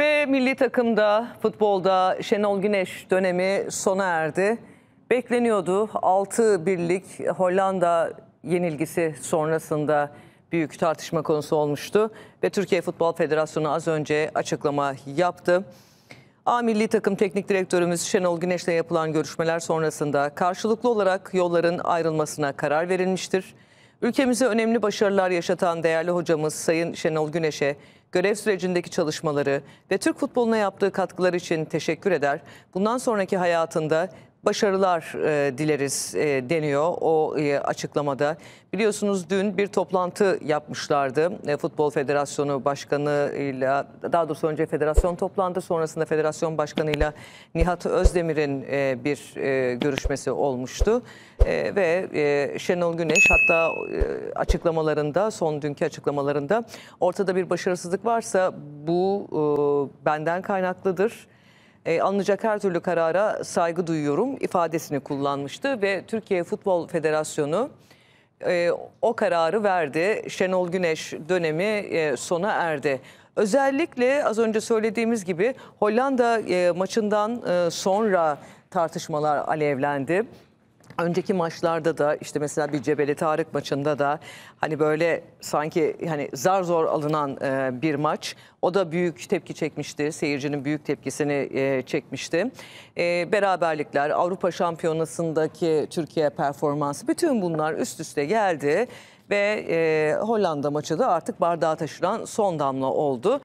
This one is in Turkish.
Ve milli takımda, futbolda Şenol Güneş dönemi sona erdi. Bekleniyordu 6 birlik Hollanda yenilgisi sonrasında büyük tartışma konusu olmuştu. Ve Türkiye Futbol Federasyonu az önce açıklama yaptı. A Milli Takım Teknik Direktörümüz Şenol Güneş'le yapılan görüşmeler sonrasında karşılıklı olarak yolların ayrılmasına karar verilmiştir. Ülkemize önemli başarılar yaşatan değerli hocamız Sayın Şenol Güneş'e görev sürecindeki çalışmaları ve Türk futboluna yaptığı katkıları için teşekkür eder. Bundan sonraki hayatında başarılar e, dileriz e, deniyor o e, açıklamada. Biliyorsunuz dün bir toplantı yapmışlardı. E, Futbol Federasyonu başkanıyla daha doğrusu önce federasyon toplantı sonrasında federasyon başkanıyla Nihat Özdemir'in e, bir e, görüşmesi olmuştu. E, ve e, Şenol Güneş hatta e, açıklamalarında son dünkü açıklamalarında ortada bir başarısızlık varsa bu e, benden kaynaklıdır e, alınacak her türlü karara saygı duyuyorum ifadesini kullanmıştı ve Türkiye Futbol Federasyonu e, o kararı verdi. Şenol Güneş dönemi e, sona erdi. Özellikle az önce söylediğimiz gibi Hollanda e, maçından e, sonra tartışmalar alevlendi önceki maçlarda da işte mesela bir Cebeli Tarık maçında da hani böyle sanki hani zar zor alınan e, bir maç. O da büyük tepki çekmişti. Seyircinin büyük tepkisini e, çekmişti. E, beraberlikler, Avrupa Şampiyonası'ndaki Türkiye performansı bütün bunlar üst üste geldi ve e, Hollanda maçı da artık bardağa taşıran son damla oldu.